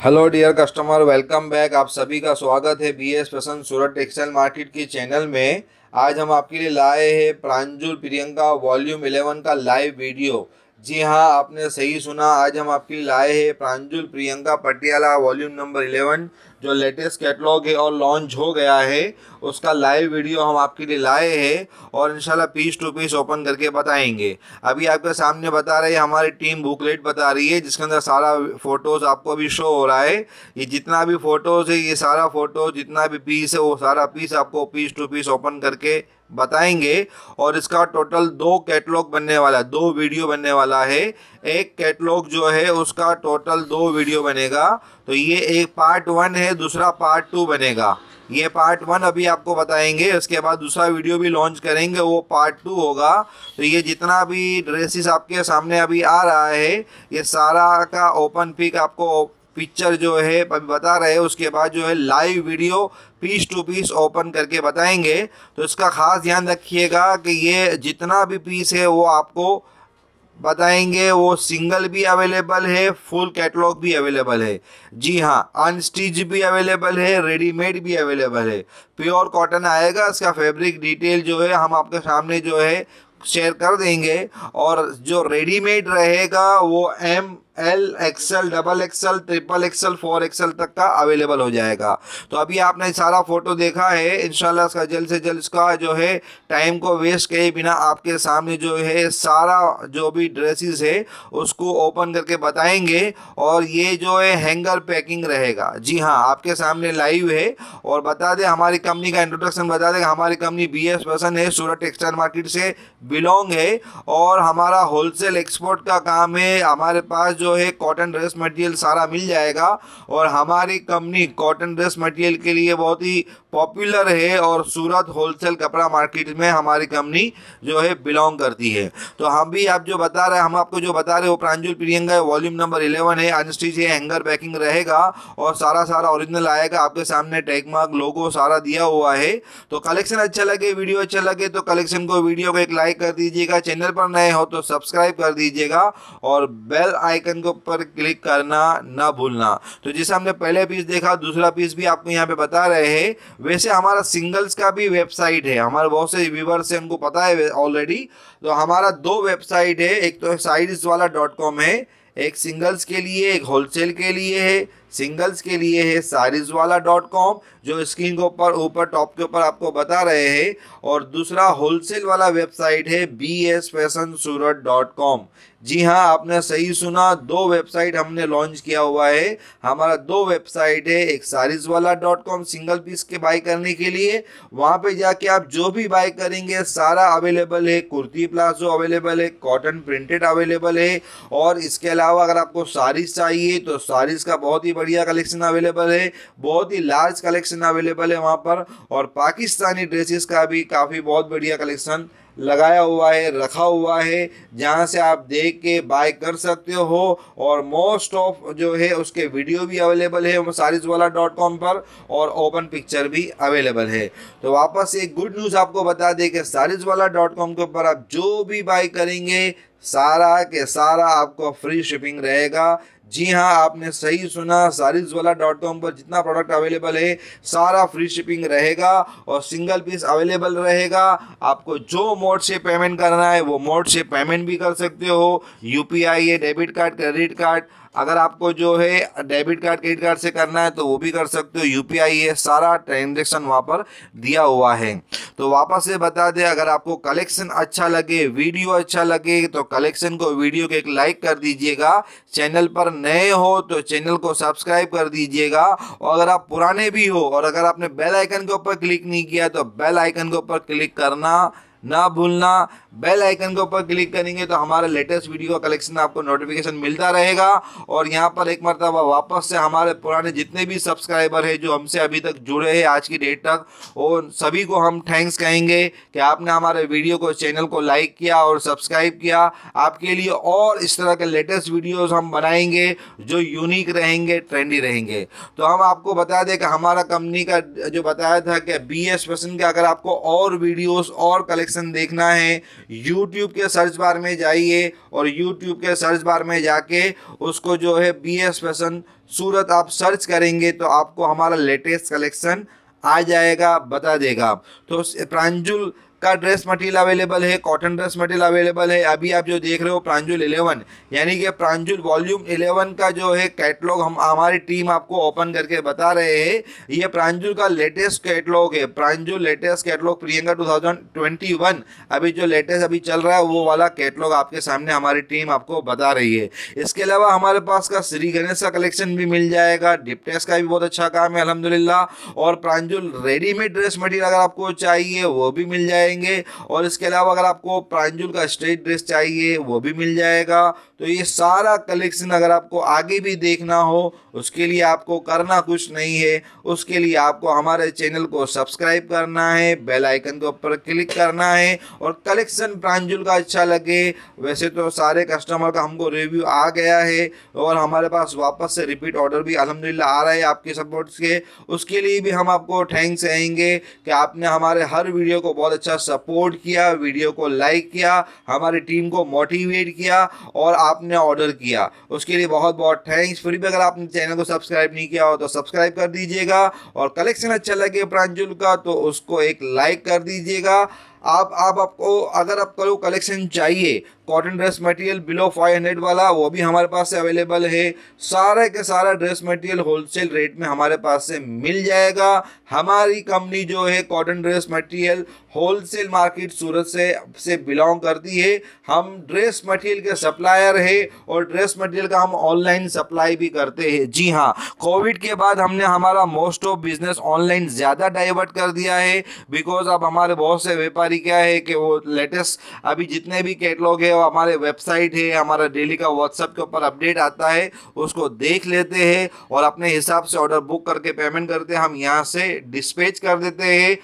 hello dear customer welcome back आप सभी का स्वागत है B S Prasanna Surat textile market के चैनल में आज हम आपके लिए लाए हैं प्रांजुल प्रियंका वॉल्यूम इलेवन का लाइव वीडियो जी हाँ आपने सही सुना आज हम आपके लिए लाए हैं Pranjul Priyanka Patiala volume number eleven जो लेटेस्ट कैटलॉग है और लॉन्च हो गया है उसका लाइव वीडियो हम आपके लिए लाए हैं और इंशाल्लाह पीस टू पीस ओपन करके बताएंगे अभी आपके सामने बता रही है हमारी टीम बुकलेट बता रही है जिसके अंदर सारा फ़ोटोज़ आपको अभी शो हो रहा है ये जितना भी फ़ोटोज़ है ये सारा फ़ोटो जितना भी पीस है वो सारा पीस आपको पीस टू पीस ओपन करके बताएंगे और इसका टोटल दो कैटलॉग बनने वाला है दो वीडियो बनने वाला है एक कैटलॉग जो है उसका टोटल दो वीडियो बनेगा तो ये एक पार्ट वन है दूसरा पार्ट टू बनेगा ये पार्ट वन अभी आपको बताएंगे उसके बाद दूसरा वीडियो भी लॉन्च करेंगे वो पार्ट टू होगा तो ये जितना भी ड्रेसेस आपके सामने अभी आ रहा है ये सारा का ओपन पिक आपको पिक्चर जो है अभी बता रहे हैं उसके बाद जो है live video piece to piece open करके बताएंगे तो इसका ख़ास ध्यान रखिएगा कि ये जितना भी पीस है वो आपको बताएंगे वो सिंगल भी अवेलेबल है फुल कैटलॉग भी अवेलेबल है जी हाँ अनस्टिच भी अवेलेबल है रेडीमेड भी अवेलेबल है प्योर कॉटन आएगा इसका फैब्रिक डिटेल जो है हम आपके सामने जो है शेयर कर देंगे और जो रेडीमेड रहेगा वो M L XL double XL triple XL four XL तक का अवेलेबल हो जाएगा तो अभी आपने सारा फोटो देखा है इंशाल्लाह इसका जल्द से जल्द इसका जो है टाइम को वेस्ट किए बिना आपके सामने जो है सारा जो भी ड्रेसेस है उसको ओपन करके बताएंगे और ये जो है हैंगर पैकिंग रहेगा जी हाँ आपके सामने लाइव है और बता दें हमारी कंपनी का इंट्रोडक्शन बता दें हमारी कंपनी बी एस पसन है सूरत टेक्सटाइल मार्केट से बिलोंग है और हमारा होलसेल एक्सपोर्ट का काम है हमारे पास जो है कॉटन ड्रेस मटेरियल सारा मिल जाएगा और हमारी कंपनी कॉटन ड्रेस मटेरियल के लिए बहुत ही पॉपुलर है और सूरत होलसेल कपड़ा मार्केट में हमारी कंपनी जो है बिलोंग करती है तो हम भी आप जो बता रहे हैं हम आपको जो बता रहे हो Pranjul Priyanka volume number eleven है अनस्टिच है हैंगर पैकिंग रहेगा और सारा सारा ओरिजिनल आएगा आपके सामने टेकमार्क लोगो सारा दिया हुआ है तो कलेक्शन अच्छा लगे वीडियो अच्छा लगे तो कलेक्शन को वीडियो को एक लाइक कर दीजिएगा चैनल पर नए हो तो सब्सक्राइब कर दीजिएगा और बेल आइकन आइकन के ऊपर क्लिक करना ना भूलना तो जैसे हमने पहले पीस देखा दूसरा पीस भी आपको यहाँ पे बता रहे हैं वैसे हमारा सिंगल्स का भी वेबसाइट है हमारे बहुत से व्यूवर्स हैं उनको पता है ऑलरेडी तो हमारा दो वेबसाइट है एक तो साइड वाला डॉट कॉम है एक सिंगल्स के लिए एक होलसेल के लिए है सिंगल्स के लिए है सारिजवाला डॉट कॉम जो स्क्रीन के ऊपर ऊपर टॉप के ऊपर आपको बता रहे हैं और दूसरा होलसेल वाला वेबसाइट है B S fashion Surat dot com जी हाँ आपने सही सुना दो वेबसाइट हमने लॉन्च किया हुआ है हमारा दो वेबसाइट है एक sarees wala dot com single piece के बाय करने के लिए वहाँ पे जाके आप जो भी बाय करेंगे सारा अवेलेबल है कुर्ती प्लाजो अवेलेबल है कॉटन प्रिंटेड अवेलेबल है और इसके अलावा अगर आपको सारिज चाहिए तो सारिज का बहुत ही बढ़िया कलेक्शन अवेलेबल है बहुत ही लार्ज कलेक्शन अवेलेबल है वहाँ पर और पाकिस्तानी ड्रेसेस का भी काफ़ी बहुत बढ़िया कलेक्शन लगाया हुआ है रखा हुआ है जहाँ से आप देख के बाय कर सकते हो और मोस्ट ऑफ जो है उसके वीडियो भी अवेलेबल है सारिज वाला डॉट कॉम पर और ओपन पिक्चर भी अवेलेबल है तो वापस एक गुड न्यूज़ आपको बता दें कि सारिज वाला डॉट कॉम के ऊपर आप जो भी बाय करेंगे सारा के सारा आपको फ्री शिपिंग रहेगा जी हाँ आपने सही सुना सारी ज्वाला डॉट कॉम पर जितना प्रोडक्ट अवेलेबल है सारा फ्री शिपिंग रहेगा और सिंगल पीस अवेलेबल रहेगा आपको जो मोड से पेमेंट करना है वो मोड से पेमेंट भी कर सकते हो यू पी आई है डेबिट कार्ड क्रेडिट कार्ड अगर आपको जो है डेबिट कार्ड क्रेडिट कार्ड से करना है तो वो भी कर सकते हो यूपीआई ये सारा ट्रांजेक्शन वहाँ पर दिया हुआ है तो वापस से बता दें अगर आपको कलेक्शन अच्छा लगे वीडियो अच्छा लगे तो कलेक्शन को वीडियो को एक लाइक कर दीजिएगा चैनल पर नए हो तो चैनल को सब्सक्राइब कर दीजिएगा और अगर आप पुराने भी हो और अगर आपने बेल आइकन के ऊपर क्लिक नहीं किया तो बेल आइकन के ऊपर क्लिक करना ना भूलना बेल आइकन के ऊपर क्लिक करेंगे तो हमारा लेटेस्ट वीडियो का कलेक्शन आपको नोटिफिकेशन मिलता रहेगा और यहाँ पर एक मरतबा वापस से हमारे पुराने जितने भी सब्सक्राइबर हैं जो हमसे अभी तक जुड़े हैं आज की डेट तक वो सभी को हम थैंक्स कहेंगे कि आपने हमारे वीडियो को चैनल को लाइक किया और सब्सक्राइब किया आपके लिए और इस तरह के लेटेस्ट वीडियोज़ हम बनाएंगे जो यूनिक रहेंगे ट्रेंडी रहेंगे तो हम आपको बता दें कि हमारा कंपनी का जो बताया था कि बी एस का अगर आपको और वीडियोज और कलेक्शन देखना है यूट्यूब के सर्च बार में जाइए और यूट्यूब के सर्च बार में जाके उसको जो है बी एस फैशन सूरत आप सर्च करेंगे तो आपको हमारा लेटेस्ट कलेक्शन आ जाएगा बता देगा तो प्रांजुल का ड्रेस मटेरियल अवेलेबल है कॉटन ड्रेस मटेरियल अवेलेबल है अभी आप जो देख रहे हो प्रांजुल 11 यानी कि प्रांजुल वॉल्यूम 11 का जो है कैटलॉग हम हमारी टीम आपको ओपन करके बता रहे हैं ये प्रांजुल का लेटेस्ट कैटलॉग है प्रांजुल लेटेस्ट कैटलॉग प्रियंका 2021 अभी जो लेटेस्ट अभी चल रहा है वो वाला कैटलॉग आपके सामने हमारी टीम आपको बता रही है इसके अलावा हमारे पास का श्री गणेश का कलेक्शन भी मिल जाएगा डिपटेक्स का भी बहुत अच्छा काम है अलहमदिल्ला और प्रांजुल रेडीमेड ड्रेस मटीरियल अगर आपको चाहिए वो भी मिल जाएगा जाएंगे और इसके अलावा अगर आपको प्रांजुल का स्ट्रेट ड्रेस चाहिए वो भी मिल जाएगा तो ये सारा कलेक्शन अगर आपको आगे भी देखना हो उसके लिए आपको करना कुछ नहीं है उसके लिए आपको हमारे चैनल को सब्सक्राइब करना है बेल आइकन के ऊपर क्लिक करना है और कलेक्शन प्रांजुल का अच्छा लगे वैसे तो सारे कस्टमर का हमको रिव्यू आ गया है और हमारे पास वापस से रिपीट ऑर्डर भी अलहमदिल्ला आ रहा है आपके सपोर्ट के उसके लिए भी हम आपको थैंक्स कहेंगे कि आपने हमारे हर वीडियो को बहुत अच्छा सपोर्ट किया वीडियो को लाइक किया हमारी टीम को मोटिवेट किया और आपने ऑर्डर किया उसके लिए बहुत बहुत थैंक्स फिर भी अगर आपने चैनल को सब्सक्राइब नहीं किया हो तो सब्सक्राइब कर दीजिएगा और कलेक्शन अच्छा लगे प्रांजुल का तो उसको एक लाइक कर दीजिएगा आप आप आपको अगर आपको कलेक्शन चाहिए कॉटन ड्रेस मटेरियल बिलो 500 वाला वो भी हमारे पास से अवेलेबल है सारे के सारा ड्रेस मटेरियल होलसेल रेट में हमारे पास से मिल जाएगा हमारी कंपनी जो है cotton dress material wholesale market Surat से से बिलोंग करती है हम ड्रेस मटेरियल के सप्लायर है और ड्रेस मटेरियल का हम ऑनलाइन सप्लाई भी करते हैं जी हाँ कोविड के बाद हमने हमारा मोस्ट ऑफ बिजनेस ऑनलाइन ज़्यादा डाइवर्ट कर दिया है बिकॉज अब हमारे बहुत से व्यापारी जानकारी क्या है कि वो लेटेस्ट अभी जितने भी कैटलॉग है हमारे वेबसाइट है हमारा डेली का व्हाट्सअप के ऊपर अपडेट आता है उसको देख लेते हैं और अपने हिसाब से ऑर्डर बुक करके पेमेंट करते हैं हम यहाँ से डिस्पेच कर देते हैं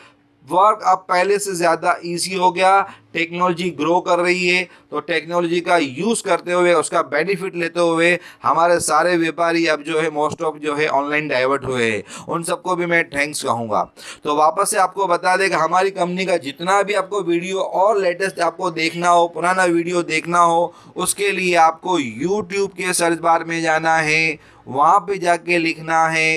वर्क अब पहले से ज़्यादा इजी हो गया टेक्नोलॉजी ग्रो कर रही है तो टेक्नोलॉजी का यूज़ करते हुए उसका बेनिफिट लेते हुए हमारे सारे व्यापारी अब जो है मोस्ट ऑफ जो है ऑनलाइन डाइवर्ट हुए हैं उन सबको भी मैं थैंक्स कहूँगा तो वापस से आपको बता दें कि हमारी कंपनी का जितना भी आपको वीडियो और लेटेस्ट आपको देखना हो पुराना वीडियो देखना हो उसके लिए आपको यूट्यूब के सर्च बार में जाना है वहाँ पर जाके लिखना है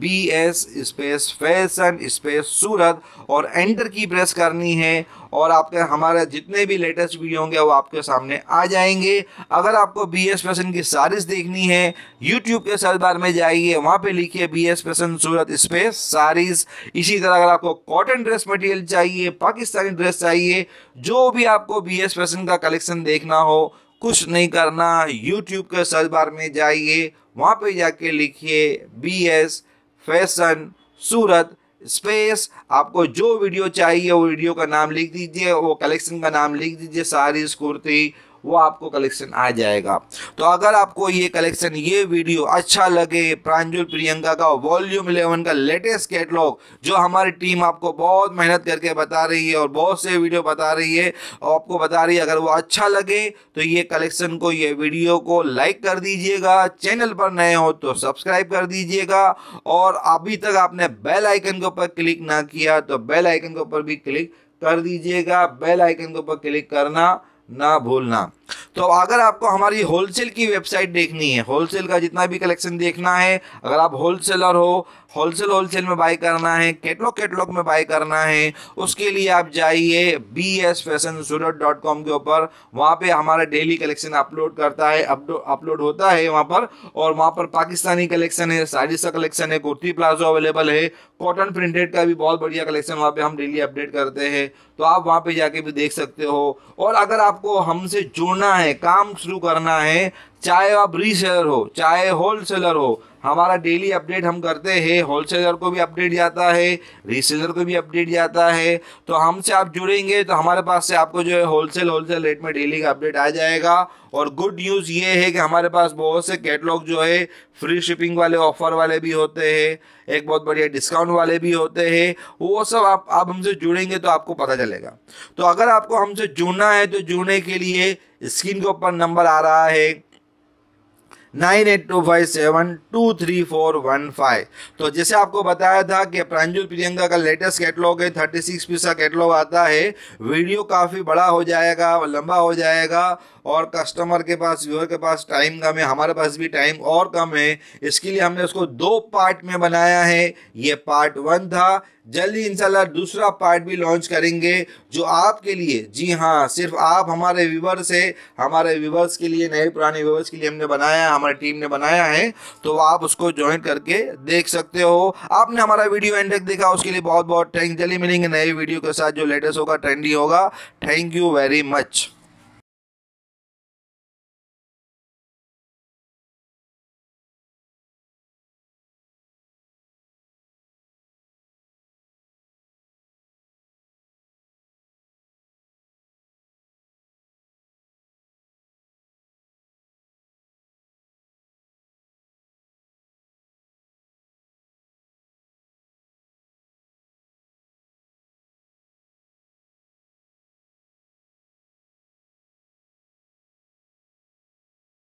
B S space fashion space Surat और एंटर की प्रेस करनी है और आपके हमारे जितने भी लेटेस्ट वीडियो होंगे वो आपके सामने आ जाएंगे अगर आपको बी एस फैशन की सारिश देखनी है यूट्यूब के सर्च बार में जाइए वहाँ पे लिखिए B S fashion Surat space saris इसी तरह अगर आपको कॉटन ड्रेस मटेरियल चाहिए पाकिस्तानी ड्रेस चाहिए जो भी आपको बी एस फैशन का कलेक्शन देखना हो कुछ नहीं करना यूट्यूब के सर्च बार में जाइए वहाँ पे जाके लिखिए B S fashion Surat space आपको जो वीडियो चाहिए वो वीडियो का नाम लिख दीजिए वो कलेक्शन का नाम लिख दीजिए सारी कुर्ती वो आपको कलेक्शन आ जाएगा तो अगर आपको ये कलेक्शन ये वीडियो अच्छा लगे प्रांजुल प्रियंका का वॉल्यूम 11 का लेटेस्ट कैटलॉग जो हमारी टीम आपको बहुत मेहनत करके बता रही है और बहुत से वीडियो बता रही है और आपको बता रही है अगर वो अच्छा लगे तो ये कलेक्शन को ये वीडियो को लाइक कर दीजिएगा चैनल पर नए हो तो सब्सक्राइब कर दीजिएगा और अभी तक आपने बेल आइकन के ऊपर क्लिक ना किया तो बेल आइकन के ऊपर भी क्लिक कर दीजिएगा बेल आइकन के ऊपर क्लिक करना ना भूलना तो अगर आपको हमारी होलसेल की वेबसाइट देखनी है होलसेल का जितना भी कलेक्शन देखना है अगर आप होलसेलर हो होलसेल होलसेल में बाई करना है कैटलॉग कैटलॉग में बाई करना है उसके लिए आप जाइए B S fashion Surat dot com के ऊपर वहाँ पे हमारा डेली कलेक्शन अपलोड करता है अपलोड होता है वहाँ पर और वहाँ पर पाकिस्तानी कलेक्शन है साड़ीस का कलेक्शन है कुर्ती प्लाजो अवेलेबल है कॉटन प्रिंटेड का भी बहुत बढ़िया कलेक्शन वहाँ पे हम डेली अपडेट करते हैं तो आप वहाँ पे जाके भी देख सकते हो और अगर आपको हमसे जुड़ना है काम शुरू करना है चाहे आप रीसेलर हो चाहे होलसेलर हो हमारा डेली अपडेट हम करते हैं होलसेलर को भी अपडेट जाता है रीसेलर को भी अपडेट जाता है तो हमसे आप जुड़ेंगे तो हमारे पास से आपको जो है होलसेल होलसेल रेट में डेली का अपडेट आ जाएगा और गुड न्यूज़ ये है कि हमारे पास बहुत से कैटलॉग जो है फ्री शिपिंग वाले ऑफर वाले भी होते हैं एक बहुत बढ़िया डिस्काउंट वाले भी होते हैं वो सब आप आप हमसे जुड़ेंगे तो आपको पता चलेगा तो अगर आपको हमसे जुड़ना है तो जुड़ने के लिए स्क्रीन के ऊपर नंबर आ रहा है nine eight two five seven two three four one five तो जैसे आपको बताया था कि प्रांजुल प्रियंका का लेटेस्ट कैटलॉग है थर्टी सिक्स पीस का कैटलॉग आता है वीडियो काफ़ी बड़ा हो जाएगा लंबा हो जाएगा और कस्टमर के पास व्यूअर के पास टाइम कम है हमारे पास भी टाइम और कम है इसके लिए हमने उसको दो पार्ट में बनाया है ये पार्ट वन था जल्दी इंशाल्लाह दूसरा पार्ट भी लॉन्च करेंगे जो आपके लिए जी हाँ सिर्फ आप हमारे व्यूवर्स है हमारे व्यूवर्स के लिए नए पुराने व्यूवर्स के लिए हमने बनाया हमारी टीम ने बनाया है तो आप उसको ज्वाइन करके देख सकते हो आपने हमारा वीडियो एंड तक देखा उसके लिए बहुत बहुत थैंक जल्दी मिलेंगे नए वीडियो के साथ जो लेटेस्ट होगा ट्रेंडी होगा थैंक यू वेरी मच